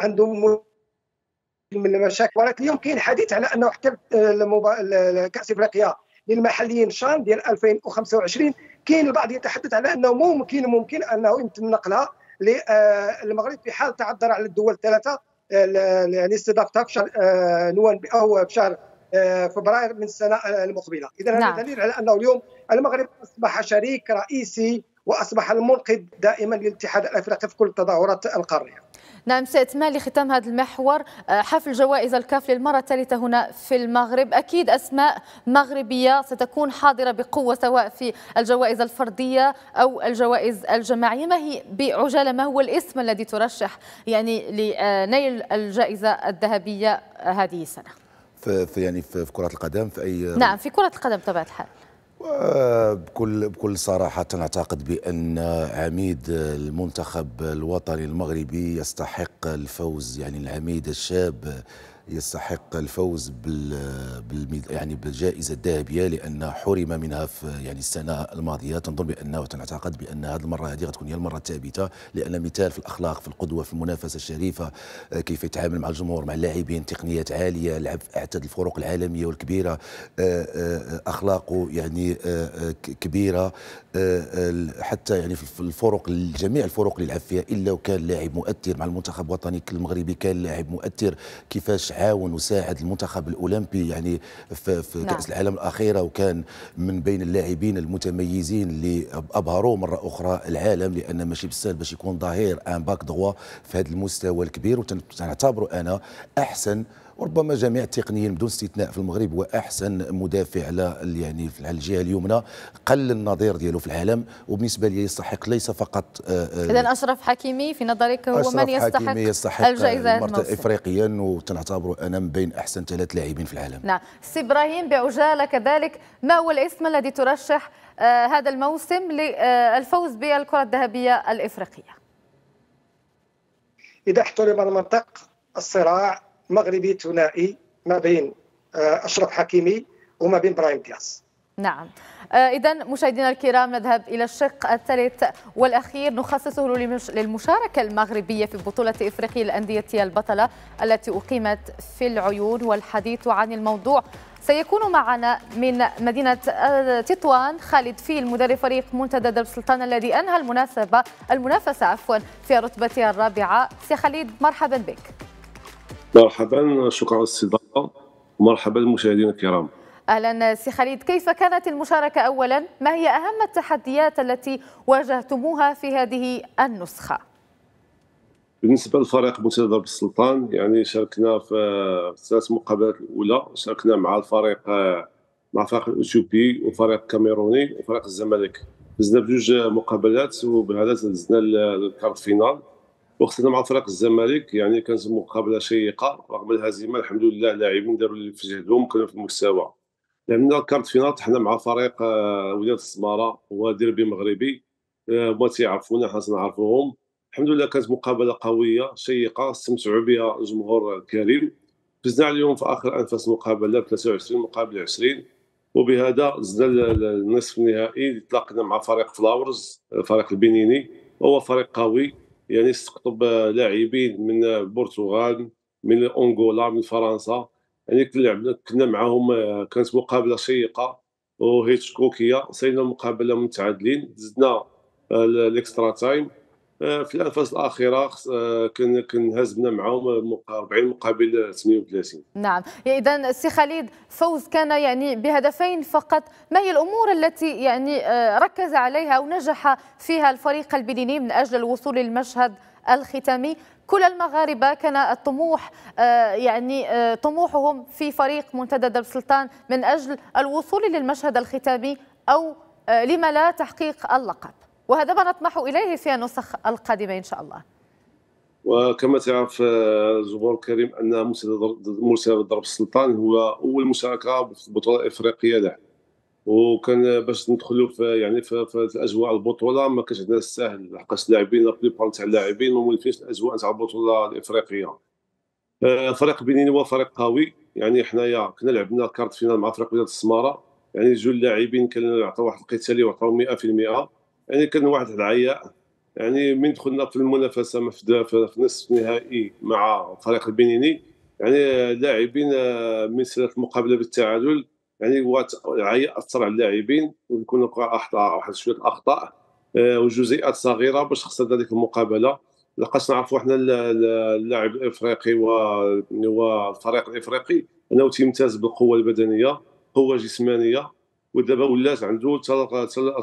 عندهم من المشاكل ولكن اليوم كاين حديث على انه حتى كاس افريقيا للمحليين شان ديال 2025 كاين البعض يتحدث على انه ممكن ممكن انه يتم نقلها للمغرب آه، في حال تعذر على الدول الثلاثه يعني آه، استضافتها في شهر آه، او في شهر فبراير من السنه المقبله اذا هذا نعم. دليل على انه اليوم المغرب اصبح شريك رئيسي واصبح المنقذ دائما للاتحاد الافريقي في كل التظاهرات القاريه نعم ما لختام هذا المحور آه، حفل جوائز الكاف للمرة الثالثة هنا في المغرب أكيد أسماء مغربية ستكون حاضرة بقوة سواء في الجوائز الفردية أو الجوائز الجماعية ما هي بعجالة ما هو الاسم الذي ترشح يعني لنيل الجائزة الذهبية هذه السنة في يعني في كرة القدم في أي نعم في كرة القدم بطبيعة الحال وبكل بكل صراحة أعتقد بأن عميد المنتخب الوطني المغربي يستحق الفوز يعني العميد الشاب يستحق الفوز بال يعني بالجائزه الذهبيه لان حرم منها في يعني السنه الماضيه تنظر بانه وتعتقد بان هذه المره هذه غتكون هي المره الثابته لان مثال في الاخلاق في القدوه في المنافسه الشريفه آه، كيف يتعامل مع الجمهور مع اللاعبين تقنيات عاليه لعب في اعتاد الفروق العالميه والكبيره آه، آه، اخلاقه يعني كبيره آه، حتى يعني في الفرق جميع الفرق اللي لعب فيها الا وكان لاعب مؤثر مع المنتخب الوطني المغربي كان لاعب مؤثر كيفاش عاون وساعد المنتخب الاولمبي يعني في, في نعم. كاس العالم الاخيره وكان من بين اللاعبين المتميزين اللي ابهروا مره اخرى العالم لان ماشي بالسهل باش يكون ظهير ان باك دغوا في هذا المستوى الكبير وتنعتبره انا احسن وربما جميع التقنيين بدون استثناء في المغرب هو احسن مدافع على يعني على الجهه اليمنى قل النظير ديالو في العالم وبالنسبه لي يستحق ليس فقط آه، آه، اذا اشرف حكيمي في نظرك هو من يستحق, يستحق الجائزه افريقيا وتنعتبر انا من بين احسن ثلاث لاعبين في العالم نعم سي ابراهيم بعجاله كذلك ما هو الاسم الذي ترشح آه، هذا الموسم للفوز بالكره الذهبيه الافريقيه اذا احترم المنطق الصراع مغربي ثنائي ما بين آه، اشرف حكيمي وما بين برايم دياس نعم آه، إذا مشاهدينا الكرام نذهب إلى الشق الثالث والأخير نخصصه للمشاركة المغربية في بطولة إفريقيا الأندية البطلة التي أقيمت في العيون والحديث عن الموضوع سيكون معنا من مدينة آه، تطوان خالد فيل مدرب فريق منتدى درب السلطان الذي أنهى المناسبة المنافسة عفوا في رتبتها الرابعة سي خالد مرحبا بك مرحبا شكرا للاستضافه ومرحبا المشاهدين الكرام اهلا سي خالد كيف كانت المشاركه اولا ما هي اهم التحديات التي واجهتموها في هذه النسخه بالنسبه للفريق منتدى بالسلطان يعني شاركنا في ثلاث مقابلات الاولى شاركنا مع الفريق آه، مع فريق الاثيوبي وفريق كاميروني وفريق الزمالك دزنا بجوج مقابلات وبهذا دزنا للكارت فينال وخصنا مع فريق الزمالك يعني كانت مقابله شيقه رغم الهزيمه الحمد لله اللاعبين داروا اللي في جهدهم كانوا في المستوى لأن كارت فينال طحنا مع فريق آه، ولايه السماره وديربي مغربي آه، هما تيعرفونا حنا تنعرفوهم الحمد لله كانت مقابله قويه شيقه استمتعوا بها الجمهور الكريم فزنا عليهم في اخر انفاس مقابله 23 مقابل 20 وبهذا زدنا النصف النهائي تلاقينا مع فريق فلاورز آه، فريق البنيني وهو فريق قوي يعني استقطب لاعبين من البرتغال من انغولا من فرنسا يعني كنا معاهم كانت مقابله شيقه وهيتشكوكيه صينا مقابله متعادلين زدنا الاكسترا تايم آه، في الانفاس الاخيره كنهزمنا معهم 40 مقابل 38 نعم اذا السي خالد فوز كان يعني بهدفين فقط ما هي الامور التي يعني آه، ركز عليها ونجح فيها الفريق البنيني من اجل الوصول للمشهد الختامي كل المغاربة كان الطموح آه، يعني طموحهم في فريق منتدى درب السلطان من أجل الوصول للمشهد الختامي أو لما لا تحقيق اللقب وهذا ما نطمح إليه في النسخ القادمة إن شاء الله وكما تعرف آه، زبور كريم أن مرسل ضرب السلطان هو أول مشاركة في البطولة الإفريقية له وكان باش ندخلوا في يعني في, في اجواء البطوله ما كانش عندنا السهل لحقاش لاعبين بليبار تاع اللاعبين وما فيش الاجواء تاع البطوله الافريقيه آه، فريق بنين هو فريق قوي يعني حنايا كنا لعبنا كارت فينال مع فريق بلاد السماره يعني جوج لاعبين كانوا عطاو واحد القتالي وعطاو 100% يعني كان واحد العياء يعني من دخلنا في المنافسه في نصف النهائي مع فريق البنيني يعني لاعبين من سلسله آه، المقابله بالتعادل يعني العياء اثر على اللاعبين ويكون اخطاء واحد شويه اخطاء آه، وجزيئات صغيره باش خسرنا ذلك المقابله لقاش نعرفوا احنا اللاعب الافريقي والفريق الافريقي انه تيمتاز بالقوه البدنيه قوه جسمانيه ودابا ولات عنده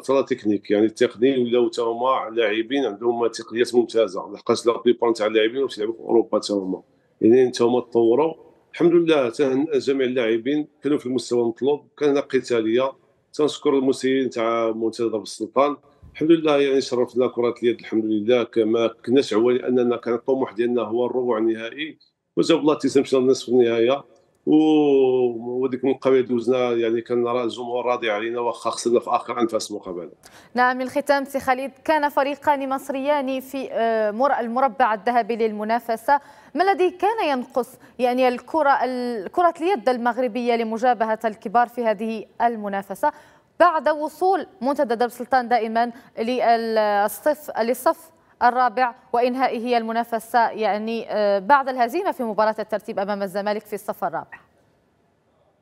ترى تكنيك يعني التقني ولاو تا هما لاعبين عندهم تقنيات ممتازه لحقاش لا بيبون تاع اللاعبين يلعبوا في اوروبا تا هما يعني تا هما تطوروا الحمد لله تهنئ جميع اللاعبين كانوا في المستوى المطلوب كان هناك قتاليه تنشكر المسيرين تاع منتدى السلطان الحمد لله يعني شرفنا كره اليد الحمد لله ما كناش عوالي اننا كان الطموح ديالنا هو الربع النهائي وجاب الله تيسمشنا النصف النهائي وديك المقابله دوزنا يعني كان الجمهور راضي علينا واخا خسرنا في اخر انفاس المقابله. نعم الختام سي خالد كان فريقان مصريان في آه، المربع الذهبي للمنافسه، ما الذي كان ينقص يعني الكره كره اليد المغربيه لمجابهه الكبار في هذه المنافسه بعد وصول منتدى درب سلطان دائما للصف للصف الرابع وإنهائه المنافسة يعني آه، بعد الهزيمة في مباراة الترتيب أمام الزمالك في الصف الرابع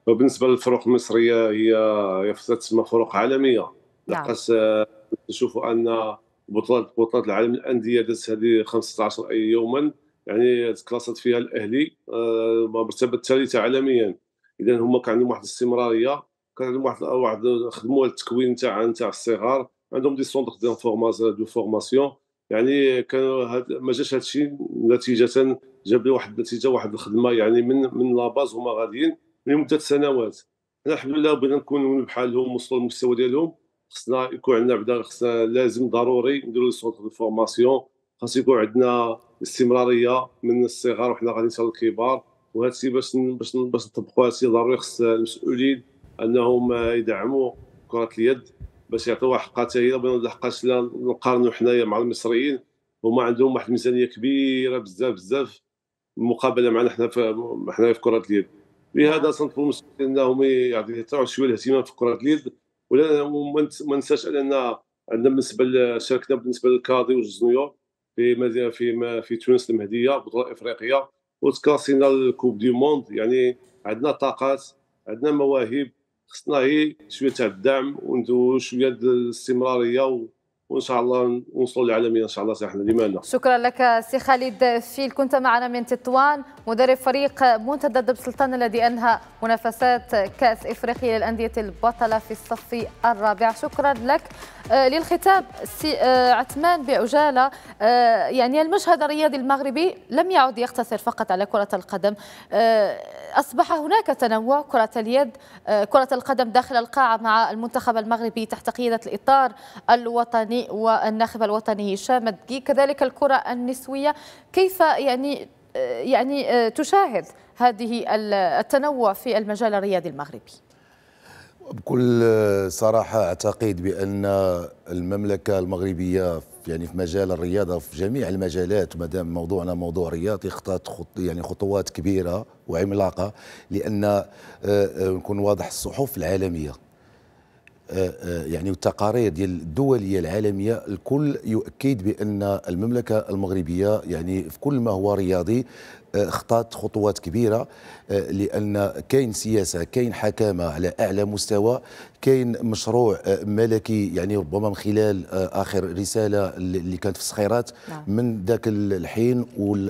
وبالنسبة للفرق المصرية هي يفزت تسمى فرق عالمية لقد نعم. آه، نشوفوا أن بطولة بطولة العالم الأندية دازت هذه 15 يوما يعني تكلاصت فيها الأهلي مرتبة آه، الثالثة عالميا إذا هما كان عندهم واحد الاستمرارية كان عندهم واحد واحد خدموا التكوين تاع تاع الصغار عندهم دي سونتر دو فورماسيون يعني كان هاد ما جاش هذا الشيء نتيجه جاب لي واحد النتيجه واحد الخدمه يعني من من باز هما غاديين لمده سنوات حنا الحمد لله بغينا نكونوا بحالهم وصلوا للمستوى ديالهم خصنا يكون عندنا بعدا خصنا لازم ضروري نديروا سونتر دو فورماسيون خاص يكون عندنا استمراريه من الصغار وحنا غاديين نوصلوا للكبار وهذا الشيء باش باش باش نطبقوا هذا الشيء ضروري خص المسؤولين انهم يدعموا كره اليد باش واحد حقها حتى هي بان حقها لا نقارنوا حنايا مع المصريين هما عندهم واحد الميزانيه كبيره بزاف بزاف مقابله معنا حنا في حنا في كره اليد لهذا صنف المسؤولين انهم يعطيو شويه الاهتمام في كره اليد ولا ما ننساش اننا عندنا بالنسبه لشاركنا بالنسبه للكادي والجزنيور في في في تونس المهديه بطوله افريقيه وتكاسينا الكوب دي موند يعني عندنا طاقات عندنا مواهب خصنا غير إيه شويه تاع الدعم وندوزو شويه الاستمراريه وان شاء الله نوصلوا للعالميه ان شاء الله احنا لمالنا شكرا لك سي خالد فيل كنت معنا من تطوان مدرب فريق منتدى دب سلطان الذي انهى منافسات كاس افريقيا للانديه البطله في الصف الرابع شكرا لك آه، للختام سي آه، عثمان بعجاله آه، يعني المشهد الرياضي المغربي لم يعد يقتصر فقط على كره القدم اصبح هناك تنوع كره اليد كره القدم داخل القاعه مع المنتخب المغربي تحت قياده الاطار الوطني والناخب الوطني هشام الدقي كذلك الكرة النسوية كيف يعني يعني تشاهد هذه التنوع في المجال الرياضي المغربي بكل صراحة أعتقد بأن المملكة المغربية يعني في مجال الرياضة في جميع المجالات ما دام موضوعنا موضوع رياضي خطات خط يعني خطوات كبيرة وعملاقة لأن آه، آه، نكون واضح الصحف العالمية آه، آه، يعني والتقارير ديال الدوليه العالميه الكل يؤكد بان المملكه المغربيه يعني في كل ما هو رياضي آه، خطات خطوات كبيره لان كاين سياسه كاين حكامه على اعلى مستوى كاين مشروع آه، ملكي يعني ربما من خلال آه، اخر رساله اللي كانت في الصخيرات نعم. من ذاك الحين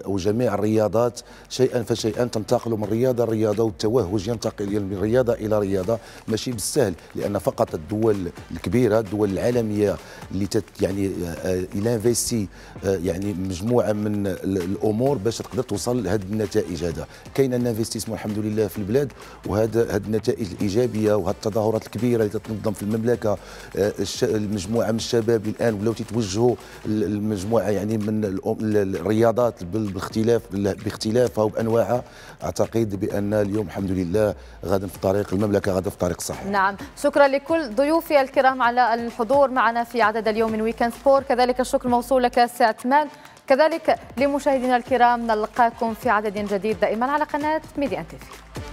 وجميع الرياضات شيئا فشيئا تنتقل من رياضه لرياضه والتوهج ينتقل من رياضه الى رياضه ماشي بالسهل لان فقط الدول الكبيره الدول العالميه اللي تت يعني آه، انفيستي يعني مجموعه من الامور باش تقدر توصل لهذه النتائج هذا كاين ان الحمد لله في البلاد وهذا هذه النتائج الايجابيه وهذه التظاهرات الكبيره اللي تتنظم في المملكه آه، المجموعه من الشباب الان ولاو تيتوجهوا المجموعه يعني من الرياضات باختلاف باختلافها وبانواعها اعتقد بان اليوم الحمد لله غادي في طريق المملكه غادي في طريق صحيح نعم شكرا لكل ضيوفي الكرام على الحضور معنا في عدد اليوم من ويكند سبور كذلك الشكر موصول لك سي عثمان كذلك لمشاهدينا الكرام نلقاكم في عدد جديد دائما على قناه ميدي ان تيفي